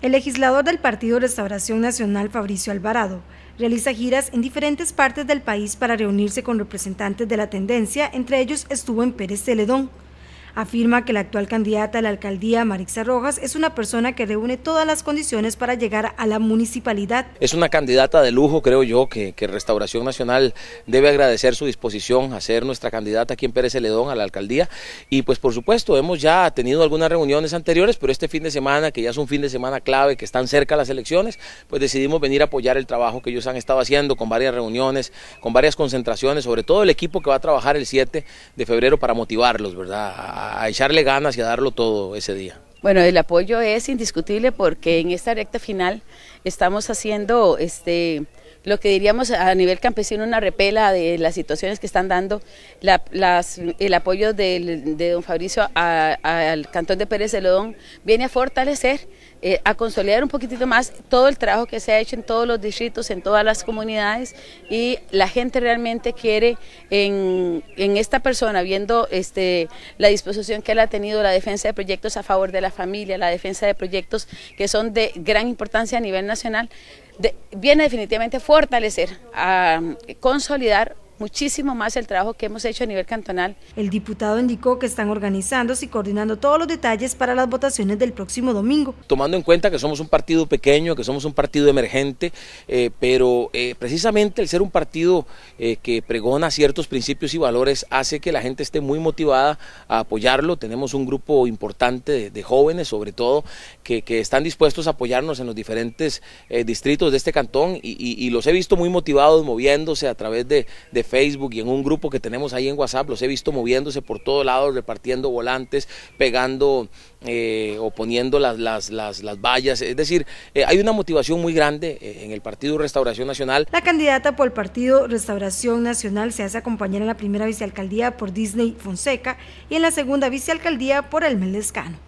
El legislador del Partido Restauración Nacional, Fabricio Alvarado, realiza giras en diferentes partes del país para reunirse con representantes de la tendencia, entre ellos estuvo en Pérez Celedón. Afirma que la actual candidata a la alcaldía, Marixa Rojas, es una persona que reúne todas las condiciones para llegar a la municipalidad. Es una candidata de lujo, creo yo, que, Restauración Nacional debe agradecer su disposición a ser nuestra candidata aquí en Pérez Celedón a la alcaldía. Y pues por supuesto, hemos ya tenido algunas reuniones anteriores, pero este fin de semana, que ya es un fin de semana clave, que están cerca las elecciones, pues decidimos venir a apoyar el trabajo que ellos han estado haciendo con varias reuniones, con varias concentraciones, sobre todo el equipo que va a trabajar el 7 de febrero para motivarlos, ¿verdad? a, echarle ganas y a darlo todo ese día. Bueno, el apoyo es indiscutible porque en esta recta final estamos haciendo este lo que diríamos a nivel campesino, una repela de las situaciones que están dando, las, el apoyo de don Fabricio al cantón de Pérez Lodón, viene a fortalecer, eh, a consolidar un poquitito más todo el trabajo que se ha hecho en todos los distritos, en todas las comunidades y la gente realmente quiere en, esta persona, viendo este, la disposición que él ha tenido, la defensa de proyectos a favor de la familia, la defensa de proyectos que son de gran importancia a nivel nacional, viene definitivamente fuerte fortalecer, a consolidar muchísimo más el trabajo que hemos hecho a nivel cantonal. El diputado indicó que están organizándose y coordinando todos los detalles para las votaciones del próximo domingo. Tomando en cuenta que somos un partido pequeño, que somos un partido emergente, eh, pero eh, precisamente el ser un partido eh, que pregona ciertos principios y valores hace que la gente esté muy motivada a apoyarlo. Tenemos un grupo importante de, jóvenes, sobre todo, que, están dispuestos a apoyarnos en los diferentes distritos de este cantón y, los he visto muy motivados, moviéndose a través de, de Facebook y en un grupo que tenemos ahí en WhatsApp, los he visto moviéndose por todos lados, repartiendo volantes, pegando eh, o poniendo las, las, vallas. Es decir, eh, hay una motivación muy grande eh, en el Partido Restauración Nacional. La candidata por el Partido Restauración Nacional se hace acompañar en la primera vicealcaldía por Disney Fonseca y en la segunda vicealcaldía por El Melescano.